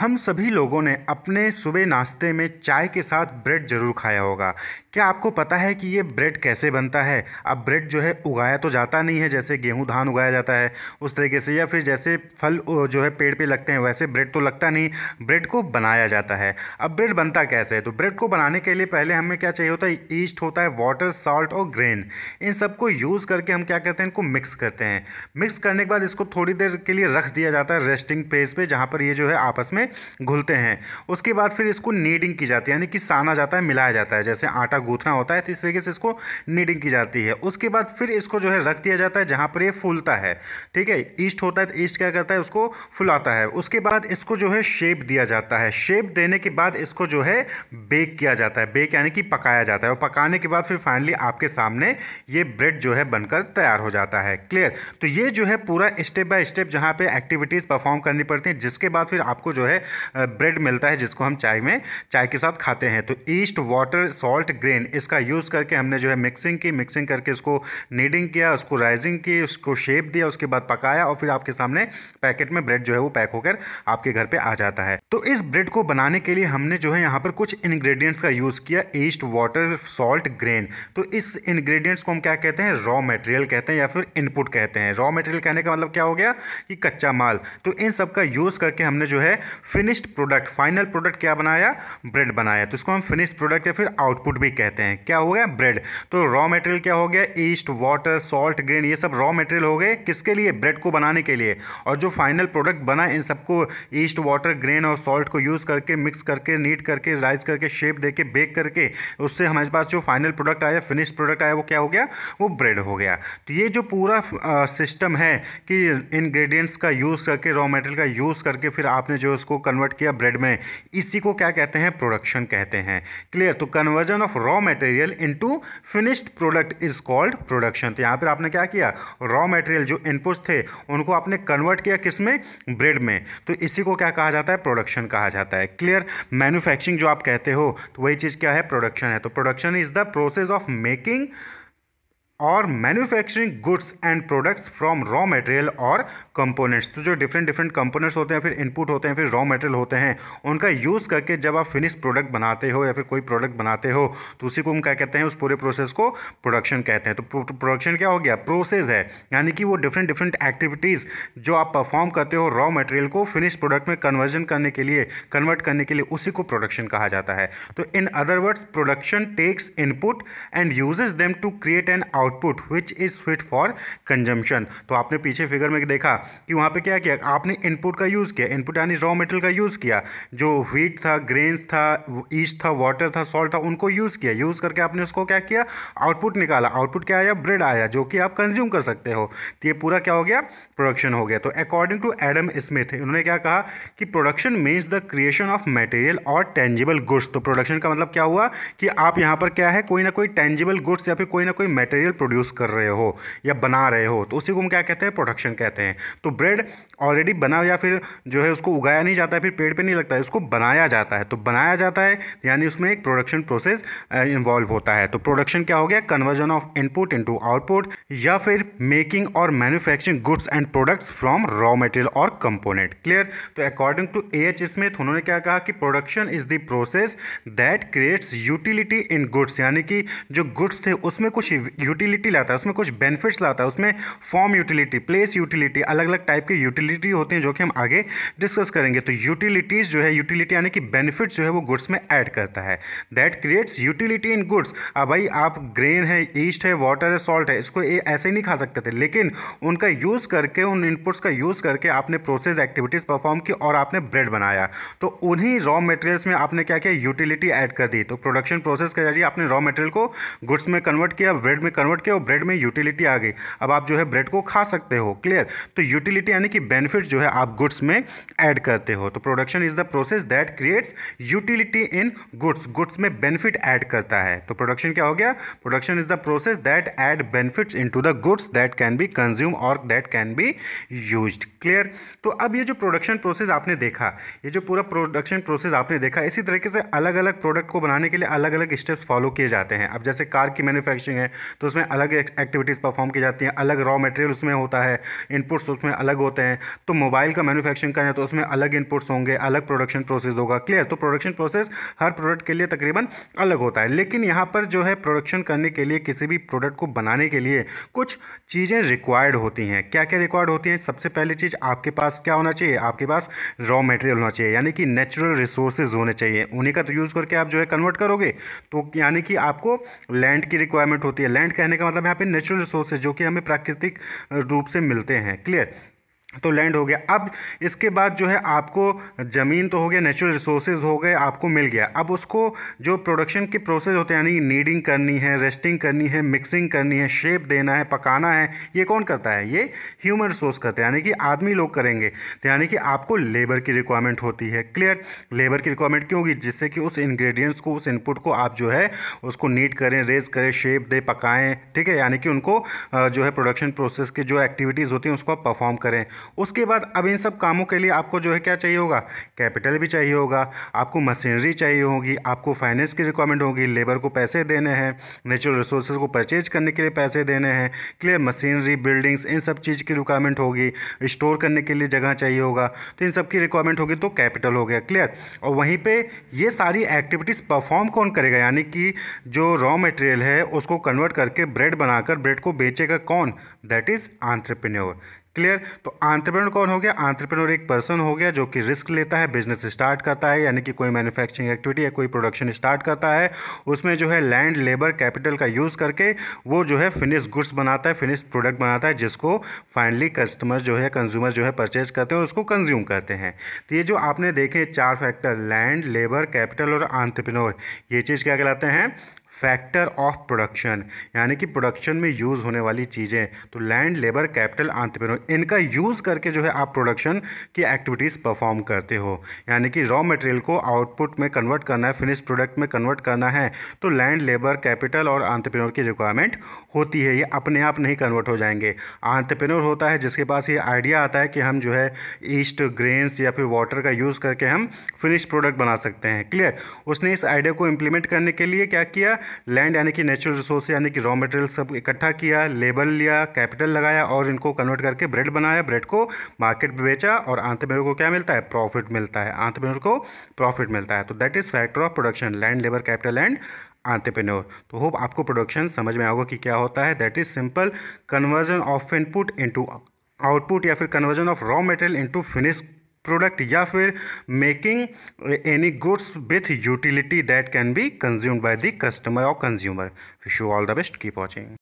हम सभी लोगों ने अपने सुबह नाश्ते में चाय के साथ ब्रेड ज़रूर खाया होगा क्या आपको पता है कि ये ब्रेड कैसे बनता है अब ब्रेड जो है उगाया तो जाता नहीं है जैसे गेहूं धान उगाया जाता है उस तरीके से या फिर जैसे फल जो है पेड़ पे लगते हैं वैसे ब्रेड तो लगता नहीं ब्रेड को बनाया जाता है अब ब्रेड बनता कैसे है तो ब्रेड को बनाने के लिए पहले हमें क्या चाहिए होता है ईस्ट होता है वाटर सॉल्ट और ग्रेन इन सबको यूज़ करके हम क्या करते हैं इनको मिक्स करते हैं मिक्स करने के बाद इसको थोड़ी देर के लिए रख दिया जाता है रेस्टिंग फेज पर जहाँ पर ये जो है आपस में घुलते हैं उसके बाद फिर इसको नीडिंग की जाती है यानी कि साना जाता है मिलाया जाता है जैसे आटा गूथना होता है तो इस तरीके से इसको नीडिंग की जाती है उसके बाद फिर इसको जो है रख दिया जाता है जहाँ पर ये फूलता है ठीक है ईस्ट होता है तो ईस्ट क्या करता है उसको फुलाता है उसके बाद इसको जो है शेप दिया जाता है शेप देने के बाद इसको जो है बेक किया जाता है बेक यानी कि पकाया जाता है और पकाने के बाद फिर फाइनली आपके सामने ये ब्रेड जो है बनकर तैयार हो जाता है क्लियर तो ये जो है पूरा स्टेप बाय स्टेप जहाँ पे एक्टिविटीज़ परफॉर्म करनी पड़ती हैं जिसके बाद फिर आपको जो है ब्रेड मिलता है जिसको हम चाय में चाय के साथ खाते हैं तो ईस्ट वाटर सॉल्ट ग्रे ग्रेन इसका यूज़ करके हमने जो है मिक्सिंग की मिक्सिंग करके इसको नीडिंग किया उसको राइजिंग की उसको शेप दिया उसके बाद पकाया और फिर आपके सामने पैकेट में ब्रेड जो है वो पैक होकर आपके घर पर आ जाता है तो इस ब्रेड को बनाने के लिए हमने जो है यहाँ पर कुछ इन्ग्रीडियंट्स का यूज़ किया ईस्ट वाटर सॉल्ट ग्रेन तो इस इन्ग्रीडियंट्स को हम क्या कहते हैं रॉ मटेरियल कहते हैं या फिर इनपुट कहते हैं रॉ मटेरियल कहने का मतलब क्या हो गया कि कच्चा माल तो इन सब का यूज़ करके हमने जो है फिनिश्ड प्रोडक्ट फाइनल प्रोडक्ट क्या बनाया ब्रेड बनाया तो इसको हम फिनिश प्रोडक्ट या फिर आउटपुट भी कहते हैं क्या हो गया ब्रेड तो रॉ मटेरियल क्या हो गया ईस्ट वाटर सॉल्ट ग्रेन ये सब रॉ मटेरियल हो गए किसके लिए ब्रेड को बनाने के लिए और जो फाइनल प्रोडक्ट बना इन सबको ईस्ट वाटर ग्रेन और सॉल्ट को यूज़ करके मिक्स करके नीट करके राइस करके शेप दे बेक करके उससे हमारे पास जो फाइनल प्रोडक्ट आया फिनिश प्रोडक्ट आया वो क्या हो गया वो ब्रेड हो गया तो ये जो पूरा सिस्टम है कि इन्ग्रीडियंट्स का यूज़ करके रॉ मटेरियल का यूज़ करके फिर आपने जो उसको कन्वर्ट किया ब्रेड में इसी को क्या कहते हैं प्रोडक्शन कहते हैं क्लियर तो conversion of raw raw material into finished product is called production तो यहाँ पर आपने क्या किया रॉ मटेरियल जो इनपुट्स थे उनको आपने कन्वर्ट किया किस में ब्रेड में तो इसी को क्या कहा जाता है प्रोडक्शन कहा जाता है क्लियर मैन्युफैक्चरिंग जो आप कहते हो तो वही चीज़ क्या है प्रोडक्शन है तो production is the process of making और manufacturing goods and products from raw material और कंपोनेंट्स तो जो डिफरेंट डिफरेंट कंपोनेंट्स होते हैं फिर इनपुट होते हैं फिर रॉ मटेरियल होते हैं उनका यूज़ करके जब आप फिनिश प्रोडक्ट बनाते हो या फिर कोई प्रोडक्ट बनाते हो तो उसी को हम क्या कहते हैं उस पूरे प्रोसेस को प्रोडक्शन कहते हैं तो प्रोडक्शन तो क्या हो गया प्रोसेस है यानी कि वो डिफरेंट डिफरेंट एक्टिविटीज़ जो आप परफॉर्म करते हो रॉ मटेरियल को फिनिश प्रोडक्ट में कन्वर्जन करने के लिए कन्वर्ट करने के लिए उसी को प्रोडक्शन कहा जाता है तो in other words production takes input and uses them to create an out output which is fit for consumption तो आपने पीछे फिगर में देखा कि वहाँ पे क्या किया आपने इनपुट का यूज़ किया इनपुट यानी रॉ मेटेरियल का यूज़ किया जो व्हीट था ग्रेन्स था ईस्ट था वाटर था सॉल्ट था उनको यूज़ किया यूज़ करके आपने उसको क्या किया आउटपुट निकाला आउटपुट क्या आया ब्रेड आया जो कि आप कंज्यूम कर सकते हो तो ये पूरा क्या हो गया प्रोडक्शन हो गया तो अकॉर्डिंग टू एडम स्मिथ उन्होंने क्या कहा कि production means the creation of material और टेंजिबल गुड्स तो प्रोडक्शन का मतलब क्या हुआ कि आप यहाँ पर क्या है कोई ना कोई टेंजिबल गुड्स या फिर कोई ना कोई मटेरियल प्रोड्यूस कर रहे हो या बना रहे हो तो उसी को हम क्या कहते हैं प्रोडक्शन कहते हैं तो ब्रेड ऑलरेडी बना या फिर जो है उसको उगाया नहीं जाता है फिर पेड़ पे नहीं लगता है उसको बनाया जाता है तो बनाया जाता है यानी उसमें एक प्रोडक्शन प्रोसेस इन्वॉल्व होता है तो प्रोडक्शन क्या हो गया conversion of input into output या फिर मेकिंग और manufacturing goods and products from raw material और कंपोनेंट क्लियर तो according to A H Smith उन्होंने क्या कहा कि production is the process that creates utility in goods यानी कि जो गुड्स थे उसमें कुछ यूटिलिटी यूटिलिटी लाता है उसमें कुछ बेनिफिट्स लाता है उसमें फॉर्म यूटिलिटी प्लेस यूटिलिटी अलग अलग टाइप के यूटिलिटी होते हैं जो कि हम आगे डिस्कस करेंगे तो यूटिलिटीज़ जो है यूटिलिटी यानी कि बेनिफिट्स जो है वो गुड्स में ऐड करता है that creates utility in goods अब भाई आप ग्रेन है ईस्ट है वाटर है सॉल्ट है इसको ऐसे ही नहीं खा सकते थे लेकिन उनका यूज़ करके उन इनपुट्स का यूज़ करके आपने प्रोसेस एक्टिविटीज़ परफॉर्म की और आपने ब्रेड बनाया तो उन्हीं रॉ मटेरियल्स में आपने क्या किया यूटिलिटी ऐड कर दी तो प्रोडक्शन प्रोसेस के जरिए आपने रॉ मटेरियल को गुड्स में कन्वर्ट किया ब्रेड में कन्वर्ट कन्वर्ट किया और ब्रेड में यूटिलिटी आ गई अब आप जो है ब्रेड को खा सकते हो क्लियर तो यूटिलिटी यानी कि बेनिफिट जो है आप गुड्स में ऐड करते हो तो production is the process that creates utility in goods goods में बेनिफिट ऐड करता है तो प्रोडक्शन क्या हो गया production is the process that add benefits into the goods that can be consume और that can be use clear तो अब ये जो प्रोडक्शन प्रोसेस आपने देखा ये जो पूरा प्रोडक्शन प्रोसेस आपने देखा इसी तरीके से अलग अलग प्रोडक्ट को बनाने के लिए अलग अलग स्टेप्स फॉलो किए जाते हैं अब जैसे कार की मैन्युफैक्चरिंग है तो उसमें उसमें अलग एक्टिविटीज़ परफॉर्म की जाती हैं अलग रॉ मटेरियल उसमें होता है इनपुट्स उसमें अलग होते हैं तो मोबाइल का मैनुफैक्चरिंग करें तो उसमें अलग इनपुट्स होंगे अलग प्रोडक्शन प्रोसेस होगा क्लियर तो प्रोडक्शन प्रोसेस हर प्रोडक्ट के लिए तकरीबन अलग होता है लेकिन यहाँ पर जो है प्रोडक्शन करने के लिए किसी भी प्रोडक्ट को बनाने के लिए कुछ चीज़ें रिक्वायर्ड होती हैं क्या क्या रिक्वायर्ड होती हैं सबसे पहली चीज़ आपके पास क्या होना चाहिए आपके पास रॉ मटेरियल होना चाहिए यानी कि नेचुरल रिसोर्सेज होने चाहिए उन्हीं का तो यूज़ करके आप जो है कन्वर्ट करोगे तो यानी कि आपको लैंड की रिक्वायरमेंट होती है लैंड कहने कहने का मतलब यहाँ पे नेचुरल रिसोर्सेज जो कि हमें प्राकृतिक रूप से मिलते हैं क्लियर तो लैंड हो गया अब इसके बाद जो है आपको ज़मीन तो हो गया नेचुरल रिसोर्सेज हो गए आपको मिल गया अब उसको जो प्रोडक्शन के प्रोसेस होते हैं यानी नीडिंग करनी है रेस्टिंग करनी है मिक्सिंग करनी है शेप देना है पकाना है ये कौन करता है ये ह्यूमन रिसोर्स करते हैं यानी कि आदमी लोग करेंगे तो यानी कि आपको लेबर की रिक्वायरमेंट होती है क्लियर लेबर की रिक्वायरमेंट क्यों होगी जिससे कि उस इन्ग्रीडियंट्स को उस इनपुट को आप जो है उसको नीट करें रेज करें शेप दें पकाएँ ठीक है यानी कि उनको जो है प्रोडक्शन प्रोसेस की जो एक्टिविटीज़ होती हैं उसको आप परफॉर्म करें उसके बाद अब इन सब कामों के लिए आपको जो है क्या चाहिए होगा कैपिटल भी चाहिए होगा आपको मशीनरी चाहिए होगी आपको फाइनेंस की रिक्वायरमेंट होगी लेबर को पैसे देने हैं नेचुरल रिसोर्सेज को परचेज करने के लिए पैसे देने हैं क्लियर मशीनरी बिल्डिंग्स इन सब चीज़ की रिक्वायरमेंट होगी स्टोर करने के लिए जगह चाहिए होगा तो इन सब की रिक्वायरमेंट होगी तो कैपिटल हो गया क्लियर और वहीं पर ये सारी एक्टिविटीज़ परफॉर्म कौन करेगा यानी कि जो रॉ मटेरियल है उसको कन्वर्ट करके ब्रेड बनाकर ब्रेड को बेचेगा कौन दैट इज़ आंट्रप्रन्योर क्लियर तो आंट्रप्रेनर कौन हो गया आंट्रप्रेनर एक पर्सन हो गया जो कि रिस्क लेता है बिजनेस स्टार्ट करता है यानी कि कोई मैन्युफैक्चरिंग एक्टिविटी या कोई प्रोडक्शन स्टार्ट करता है उसमें जो है लैंड लेबर कैपिटल का यूज़ करके वो जो है फिनिश गुड्स बनाता है फिनिश प्रोडक्ट बनाता है जिसको फाइनली कस्टमर जो है कंज्यूमर जो है परचेज करते हैं उसको कंज्यूम करते हैं तो ये जो आपने देखे चार फैक्टर लैंड लेबर कैपिटल और आंट्रप्रेनोर ये चीज़ क्या कहलाते हैं फैक्टर ऑफ प्रोडक्शन यानी कि प्रोडक्शन में यूज़ होने वाली चीज़ें तो लैंड लेबर कैपिटल आंतरप्रेनोर इनका यूज़ करके जो है आप प्रोडक्शन की एक्टिविटीज़ परफॉर्म करते हो यानी कि रॉ मटेरियल को आउटपुट में कन्वर्ट करना है फिनिश प्रोडक्ट में कन्वर्ट करना है तो लैंड लेबर कैपिटल और आंतरप्रेनोर की रिक्वायरमेंट होती है ये अपने आप नहीं कन्वर्ट हो जाएंगे आंतरप्रेनोर होता है जिसके पास ये आइडिया आता है कि हम जो है ईस्ट ग्रेन्स या फिर वाटर का यूज़ करके हम फिनिश प्रोडक्ट बना सकते हैं क्लियर उसने इस आइडिया को इम्प्लीमेंट करने के लिए क्या किया लैंड यानी कि नेचुरल रिसोर्स यानी कि रॉ मटेरियल सब इकट्ठा किया लेबल लिया कैपिटल लगाया और इनको कन्वर्ट करके ब्रेड बनाया ब्रेड को मार्केट में बेचा और आंतमेर को क्या मिलता है प्रॉफिट मिलता है आंतमेर को प्रॉफिट मिलता है तो that is factor of production land labour capital and entrepreneur तो होप आपको प्रोडक्शन समझ में आगे कि क्या होता है that is simple conversion of input into output या फिर conversion of raw material into finish product या फिर making any goods with utility that can be consumed by the customer और consumer wish you all the best keep watching